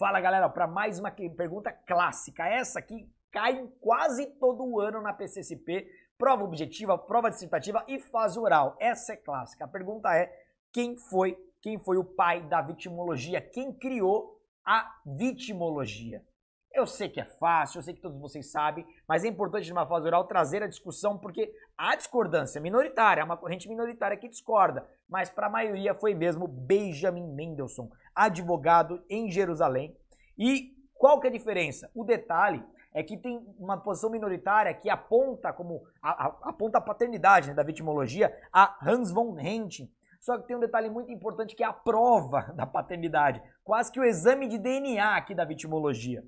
Fala galera, para mais uma pergunta clássica. Essa aqui cai quase todo ano na PCCP. Prova objetiva, prova dissertativa e fase oral. Essa é clássica. A pergunta é: quem foi, quem foi o pai da vitimologia? Quem criou a vitimologia? Eu sei que é fácil, eu sei que todos vocês sabem, mas é importante numa fase oral trazer a discussão porque há discordância minoritária, há uma corrente minoritária que discorda, mas para a maioria foi mesmo Benjamin Mendelssohn, advogado em Jerusalém. E qual que é a diferença? O detalhe é que tem uma posição minoritária que aponta como a, a, aponta a paternidade né, da vitimologia a Hans von Hentin. Só que tem um detalhe muito importante que é a prova da paternidade, quase que o exame de DNA aqui da vitimologia.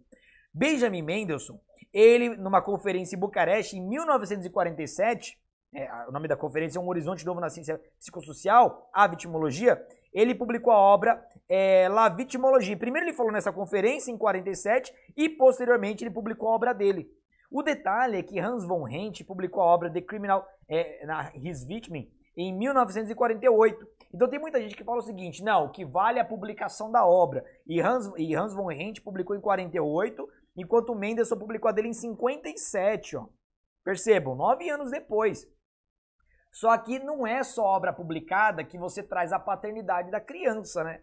Benjamin Mendelssohn, ele, numa conferência em Bucareste, em 1947, é, o nome da conferência é Um Horizonte Novo na Ciência Psicossocial, a Vitimologia, ele publicou a obra é, La Vitimologia. Primeiro ele falou nessa conferência, em 47, e posteriormente ele publicou a obra dele. O detalhe é que Hans von Hent publicou a obra The Criminal é, na His Victim em 1948. Então tem muita gente que fala o seguinte, não, o que vale é a publicação da obra. E Hans, e Hans von Hent publicou em 48, enquanto o Mendes só publicou a dele em 57, ó. Percebam, nove anos depois. Só que não é só obra publicada que você traz a paternidade da criança, né?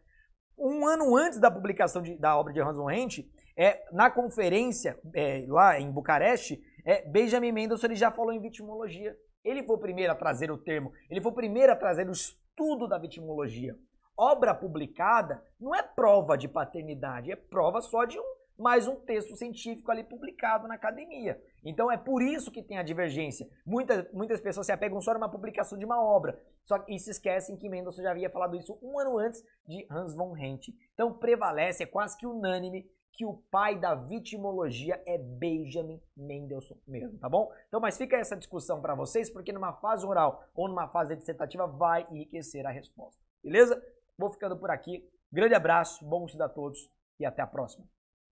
Um ano antes da publicação de, da obra de Hans Rent, é, na conferência é, lá em Bucareste, é, Benjamin Mendelssohn ele já falou em vitimologia. Ele foi o primeiro a trazer o termo, ele foi o primeiro a trazer o estudo da vitimologia. Obra publicada não é prova de paternidade, é prova só de um mais um texto científico ali publicado na academia. Então é por isso que tem a divergência. Muitas, muitas pessoas se apegam só a uma publicação de uma obra só que, e se esquecem que Mendelssohn já havia falado isso um ano antes de Hans von Hent. Então prevalece, é quase que unânime, que o pai da vitimologia é Benjamin Mendelssohn mesmo, tá bom? Então, mas fica essa discussão para vocês, porque numa fase oral ou numa fase dissertativa vai enriquecer a resposta, beleza? Vou ficando por aqui. Grande abraço, bom estudo a todos e até a próxima.